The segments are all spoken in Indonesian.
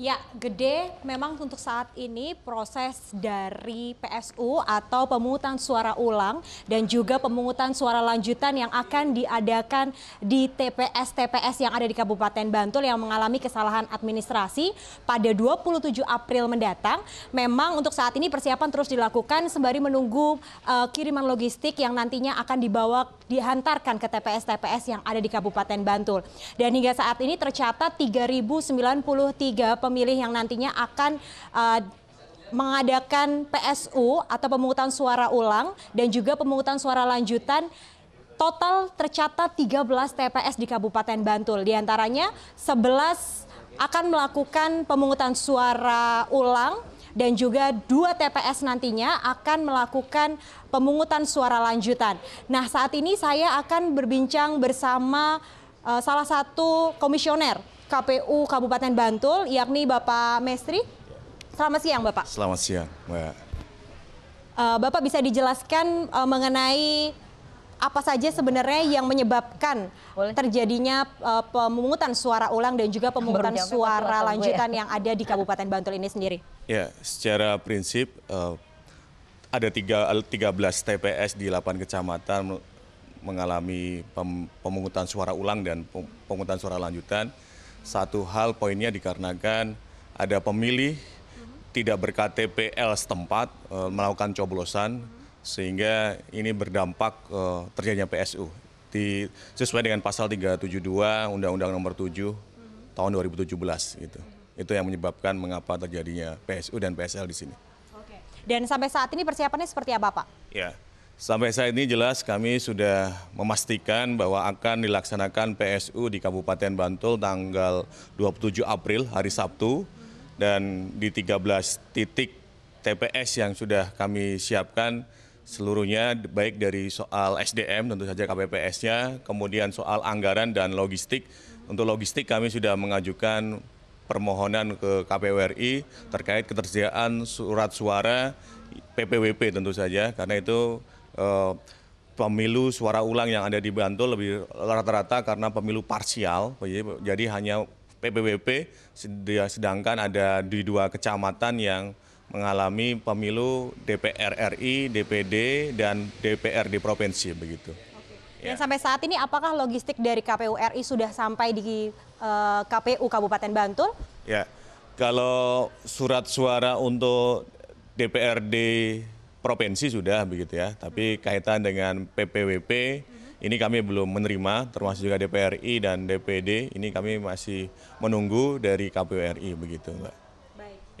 Ya, Gede memang untuk saat ini proses dari PSU atau pemungutan suara ulang dan juga pemungutan suara lanjutan yang akan diadakan di TPS-TPS yang ada di Kabupaten Bantul yang mengalami kesalahan administrasi pada 27 April mendatang. Memang untuk saat ini persiapan terus dilakukan sembari menunggu uh, kiriman logistik yang nantinya akan dibawa dihantarkan ke TPS-TPS yang ada di Kabupaten Bantul. Dan hingga saat ini tercatat 3093 pemilih yang nantinya akan uh, mengadakan PSU atau pemungutan suara ulang dan juga pemungutan suara lanjutan total tercatat 13 TPS di Kabupaten Bantul. Di antaranya 11 akan melakukan pemungutan suara ulang dan juga dua TPS nantinya akan melakukan pemungutan suara lanjutan. Nah, saat ini saya akan berbincang bersama uh, salah satu komisioner KPU Kabupaten Bantul, yakni Bapak Mestri. Selamat siang Bapak. Selamat siang Mbak. Uh, Bapak bisa dijelaskan uh, mengenai apa saja sebenarnya yang menyebabkan Boleh. terjadinya uh, pemungutan suara ulang dan juga pemungutan suara ya. lanjutan ya. yang ada di Kabupaten Bantul ini sendiri? Ya, secara prinsip uh, ada tiga, 13 TPS di 8 kecamatan mengalami pem, pemungutan suara ulang dan pemungutan suara lanjutan. Satu hal poinnya dikarenakan ada pemilih tidak berktpl setempat e, melakukan coblosan sehingga ini berdampak e, terjadinya PSU di sesuai dengan pasal 372 Undang-Undang Nomor 7 tahun 2017 gitu. Itu yang menyebabkan mengapa terjadinya PSU dan PSL di sini. Oke. Dan sampai saat ini persiapannya seperti apa, Pak? Ya. Sampai saat ini jelas kami sudah memastikan bahwa akan dilaksanakan PSU di Kabupaten Bantul tanggal 27 April hari Sabtu dan di 13 titik TPS yang sudah kami siapkan seluruhnya baik dari soal SDM tentu saja KPPS-nya, kemudian soal anggaran dan logistik. Untuk logistik kami sudah mengajukan permohonan ke KPU RI terkait ketersediaan surat suara PPWP tentu saja karena itu Eh, pemilu suara ulang yang ada di Bantul lebih rata-rata karena pemilu parsial, iya, jadi hanya PPWP, sedangkan ada di dua kecamatan yang mengalami pemilu DPR RI, DPD, dan DPRD provinsi begitu. Oke. Dan ya. sampai saat ini apakah logistik dari KPU RI sudah sampai di eh, KPU Kabupaten Bantul? Ya, kalau surat suara untuk DPRD provinsi sudah begitu ya, tapi hmm. kaitan dengan PPWP hmm. ini kami belum menerima, termasuk juga DPRI dan DPD. Ini kami masih menunggu dari KPU RI begitu, Mbak.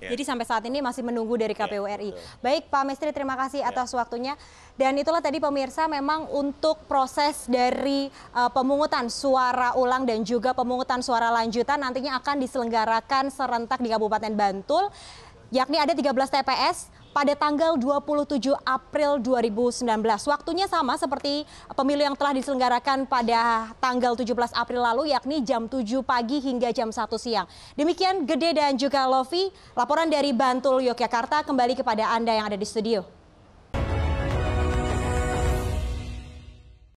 Ya. Jadi sampai saat ini masih menunggu dari ya, KPU RI. Baik, Pak Mestri, terima kasih ya. atas waktunya. Dan itulah tadi pemirsa memang untuk proses dari uh, pemungutan suara ulang dan juga pemungutan suara lanjutan nantinya akan diselenggarakan serentak di Kabupaten Bantul, yakni ada 13 TPS pada tanggal 27 April 2019. Waktunya sama seperti pemilu yang telah diselenggarakan pada tanggal 17 April lalu yakni jam 7 pagi hingga jam 1 siang. Demikian Gede dan juga Lofi, laporan dari Bantul Yogyakarta kembali kepada Anda yang ada di studio.